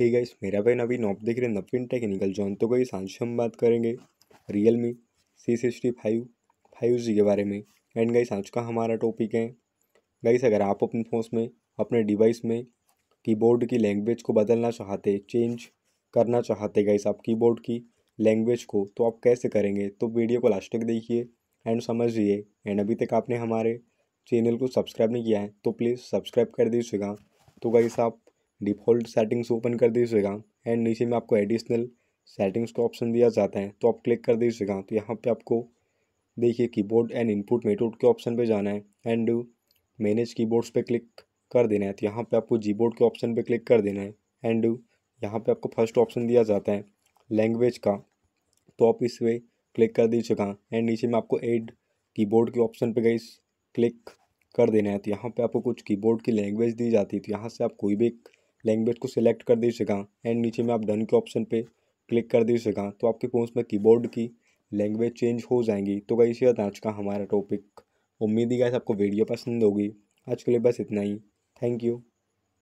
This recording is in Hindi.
हे hey गाइस मेरा भाई नवीन आप देख रहे हैं नवीन टेक्निकल जॉन तो गई आज हम बात करेंगे Realme C sixty five five G के बारे में एंड गाइस आज का हमारा टॉपिक है गाइस अगर आप अपने फोन में अपने डिवाइस में कीबोर्ड की लैंग्वेज को बदलना चाहते चेंज करना चाहते गाइस आप कीबोर्ड की लैंग्वेज को तो आप कैसे करेंगे तो वीडियो को लास्ट तक देखिए एंड समझिए एंड अभी तक आपने हमारे चैनल को सब्सक्राइब नहीं किया है तो प्लीज़ सब्सक्राइब कर दीजिएगा तो गाइस आप डिफ़ॉल्ट सेटिंग्स ओपन कर दीजिएगा एंड नीचे में आपको एडिशनल सेटिंग्स का ऑप्शन दिया जाता है तो आप क्लिक कर दीजिएगा तो यहाँ पे आपको देखिए कीबोर्ड एंड इनपुट मेथड के ऑप्शन पे जाना है एंड मैनेज कीबोर्ड्स पे क्लिक कर देना है तो यहाँ पे आपको जी बोर्ड के ऑप्शन पे क्लिक कर देना है एंड यहाँ पे आपको फर्स्ट ऑप्शन दिया जाता है लैंग्वेज का तो आप इस पर क्लिक कर दीजिएगा एंड नीचे में आपको एड कीबोर्ड के ऑप्शन पर गई क्लिक कर देना है तो यहाँ पे आपको कुछ कीबोर्ड की लैंग्वेज दी जाती है तो यहाँ से आप कोई भी लैंग्वेज को सिलेक्ट कर दीजिएगा एंड नीचे में आप डन के ऑप्शन पे क्लिक कर दीजिएगा तो आपके फ़ोन में कीबोर्ड की लैंग्वेज चेंज हो जाएंगी तो गई इसी आज का हमारा टॉपिक उम्मीद ही गाइस आपको वीडियो पसंद होगी आज के लिए बस इतना ही थैंक यू